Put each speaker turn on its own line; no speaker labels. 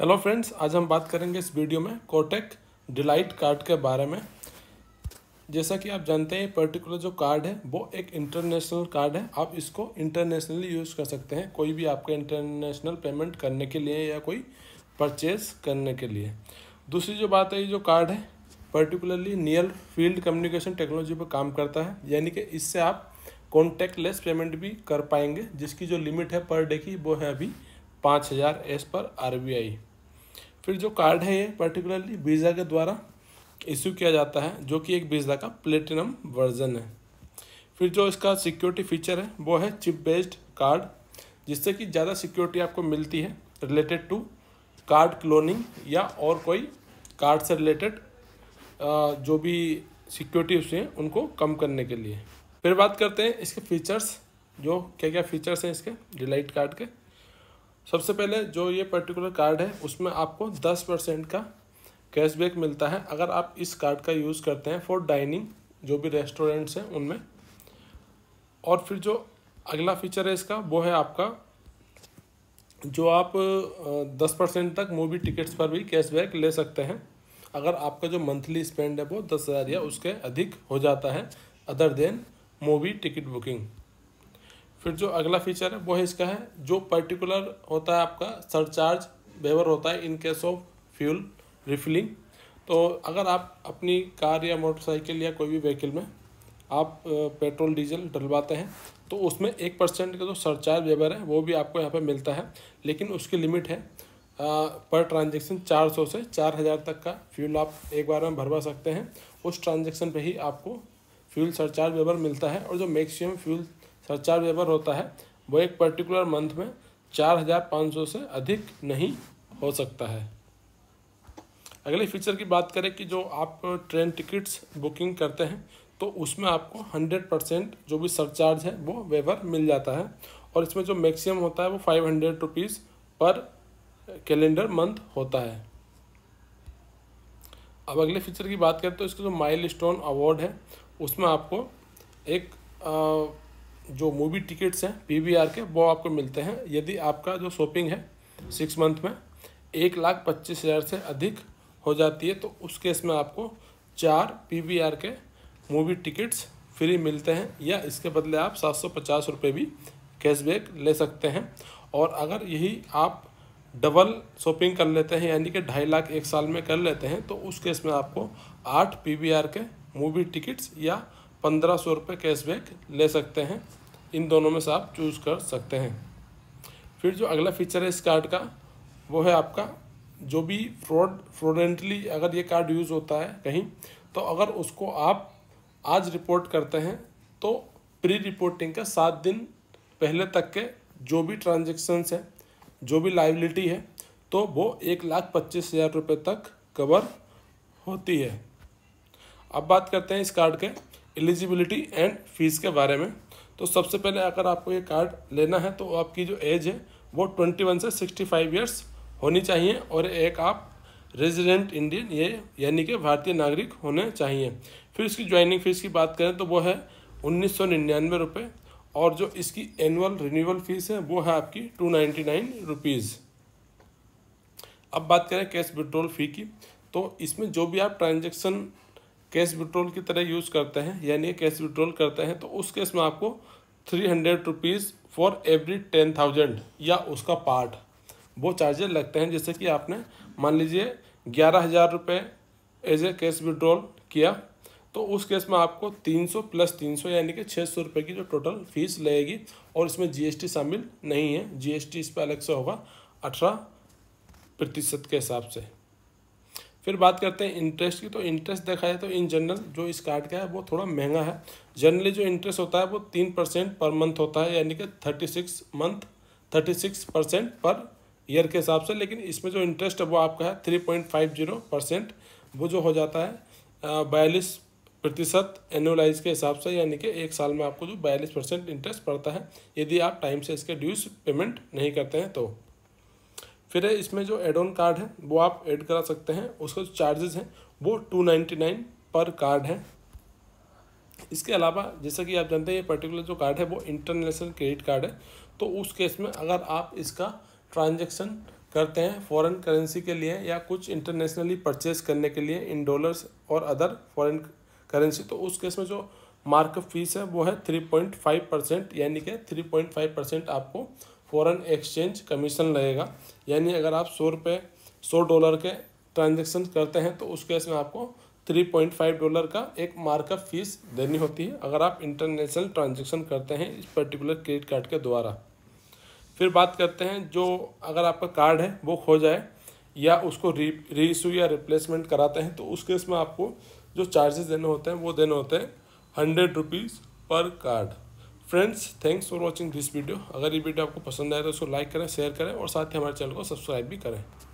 hello friends आज हम बात करेंगे इस वीडियो में कोटेक डिलाइट कार्ड के बारे में जैसा कि आप जानते हैं पर्टिकुलर जो कार्ड है वो एक इंटरनेशनल कार्ड है आप इसको इंटरनेशनली यूज़ कर सकते हैं कोई भी आपका इंटरनेशनल पेमेंट करने के लिए या कोई परचेज करने के लिए दूसरी जो बात है ये जो कार्ड है particularly near field communication technology पर काम करता है यानी कि इससे आप लेस पेमेंट भी कर पाएंगे जिसकी जो लिमिट है पर डे की वो है अभी पाँच हज़ार एस पर आरबीआई फिर जो कार्ड है ये पर्टिकुलरली वीज़ा के द्वारा इश्यू किया जाता है जो कि एक वीज़ा का प्लेटिनम वर्जन है फिर जो इसका सिक्योरिटी फीचर है वो है चिप बेस्ड कार्ड जिससे कि ज़्यादा सिक्योरिटी आपको मिलती है रिलेटेड टू कार्ड क्लोनिंग या और कोई कार्ड से रिलेटेड जो भी सिक्योरिटी उसे उनको कम करने के लिए फिर बात करते हैं इसके फीचर्स जो क्या क्या फीचर्स हैं इसके डिलाइट कार्ड के सबसे पहले जो ये पर्टिकुलर कार्ड है उसमें आपको दस परसेंट का कैशबैक मिलता है अगर आप इस कार्ड का यूज़ करते हैं फॉर डाइनिंग जो भी रेस्टोरेंट्स हैं उनमें और फिर जो अगला फीचर है इसका वो है आपका जो आप दस परसेंट तक मूवी टिकट्स पर भी कैशबैक ले सकते हैं अगर आपका जो मंथली स्पेंड है वो दस हज़ार या उसके अधिक हो जाता है other than movie ticket booking फिर जो अगला फीचर है वो है इसका है जो पर्टिकुलर होता है आपका सरचार्ज वेवर होता है in case of fuel refilling तो अगर आप अपनी कार या मोटरसाइकिल या कोई भी व्हीकल में आप पेट्रोल डीजल डलवाते हैं तो उसमें एक परसेंट का जो सरचार्ज वेबर है वो भी आपको यहाँ पर मिलता है लेकिन उसकी लिमिट है पर ट्रांजेक्शन चार से चार तक का फ्यूल आप एक बार में भरवा सकते हैं उस ट्रांजेक्शन पर ही आपको फ्यूल सरचार्ज वेबर मिलता है और जो मैक्सिमम फ्यूल सरचार्ज वेबर होता है वो एक पर्टिकुलर मंथ में चार हजार पाँच सौ से अधिक नहीं हो सकता है अगले फीचर की बात करें कि जो आप ट्रेन टिकट्स बुकिंग करते हैं तो उसमें आपको हंड्रेड परसेंट जो भी सरचार्ज है वो वेवर मिल जाता है और इसमें जो मैक्सिमम होता है वो five hundred rupees per calendar month होता है अब अगले फीचर की बात करें तो इसका जो माइल स्टोन अवार्ड है उसमें आपको एक आ, जो मूवी टिकट्स हैं पीवीआर के वो आपको मिलते हैं यदि आपका जो शॉपिंग है सिक्स मंथ में एक लाख पच्चीस हज़ार से अधिक हो जाती है तो उस केस में आपको चार पीवीआर के मूवी टिकट्स फ्री मिलते हैं या इसके बदले आप सात सौ पचास रुपये भी कैशबैक ले सकते हैं और अगर यही आप डबल शॉपिंग कर लेते हैं यानी कि ढाई लाख एक साल में कर लेते हैं तो उस केस में आपको आठ पी के मूवी टिकट्स या पंद्रह सौ रुपये कैशबैक ले सकते हैं इन दोनों में से आप चूज़ कर सकते हैं फिर जो अगला फीचर है इस कार्ड का वो है आपका जो भी फ्रॉड फ्रॉडेंटली अगर ये कार्ड यूज़ होता है कहीं तो अगर उसको आप आज रिपोर्ट करते हैं तो प्री रिपोर्टिंग का सात दिन पहले तक के जो भी ट्रांजेक्शन्स हैं जो भी लाइबिलिटी है तो वो एक लाख पच्चीस हज़ार रुपये तक कवर होती है अब बात करते हैं इस कार्ड के एलिजिबिलिटी एंड फीस के बारे में तो सबसे पहले अगर आपको ये कार्ड लेना है तो आपकी जो एज है वो ट्वेंटी वन से सिक्सटी फाइव ईयर्स होनी चाहिए और एक आप रेजिडेंट इंडियन ये यानी कि भारतीय नागरिक होने चाहिए फिर इसकी ज्वाइनिंग फीस की बात करें तो वो है उन्नीस सौ निन्यानवे रुपये और जो इसकी एनुअल रिन्यूअल फीस है वो है आपकी टू नाइन्टी नाइन रुपीज़ अब बात करें कैश विड्रॉल फ़ी की तो इसमें जो भी आप ट्रांजेक्शन कैश विड्रोल की तरह यूज़ करते हैं यानी कैश विड्रोल करते हैं तो उस केस में आपको three hundred rupees for every ten thousand या उसका पार्ट वो चार्जेज लगते हैं जैसे कि आपने मान लीजिए ग्यारह हज़ार रुपये एज ए कैश विड्रोल किया तो उस केस में आपको तीन सौ प्लस तीन सौ यानी कि छः सौ रुपये की जो टोटल फीस लगेगी और इसमें जीएसटी शामिल नहीं है जीएसटी इस पर अलग से होगा अठारह प्रतिशत के हिसाब से फिर बात करते हैं इंटरेस्ट की तो इंटरेस्ट देखा जाए तो इन जनरल जो इस कार्ड का है वो थोड़ा महंगा है जनरली जो इंटरेस्ट होता है वो तीन परसेंट पर मंथ होता है यानी कि thirty six month thirty six percent per year के हिसाब से लेकिन इसमें जो इंटरेस्ट है वो आपका है three point five zero percent वो जो हो जाता है बयालीस प्रतिशत एनुअलाइज के हिसाब से यानी कि एक साल में आपको जो बयालीस परसेंट इंटरेस्ट पड़ता है यदि आप टाइम से इसके ड्यूज पेमेंट नहीं करते हैं तो फिर है इसमें जो एड ऑन कार्ड है वो आप ऐड करा सकते हैं उसका जो चार्जेस हैं वो two ninety nine per card है इसके अलावा जैसा कि आप जानते हैं ये पर्टिकुलर जो कार्ड है वो इंटरनेशनल क्रेडिट कार्ड है तो उस केस में अगर आप इसका ट्रांजेक्शन करते हैं फॉरेन करेंसी के लिए या कुछ इंटरनेशनली परचेज करने के लिए इन डॉलर्स और अदर फॉरेन करेंसी तो उस केस में जो मार्कअप फीस है वो है थ्री पॉइंट फाइव परसेंट यानी कि थ्री पॉइंट फाइव परसेंट आपको फ़ॉरन एक्सचेंज कमीशन लगेगा यानी अगर आप सौ रुपये सौ डॉलर के ट्रांजेक्शन करते हैं तो उस केस में आपको थ्री पॉइंट फाइव डॉलर का एक मार्कअप फीस देनी होती है अगर आप इंटरनेशनल ट्रांजेक्शन करते हैं इस पर्टिकुलर क्रेडिट कार्ड के द्वारा फिर बात करते हैं जो अगर आपका कार्ड है वो खो जाए या उसको री री या रिप्लेसमेंट कराते हैं तो उस केस में आपको जो चार्जेस देने होते हैं वो देने होते हैं hundred rupees per card friends thanks for watching this video अगर ये वीडियो आपको पसंद आए तो उसको लाइक करें शेयर करें और साथ ही हमारे चैनल को सब्सक्राइब भी करें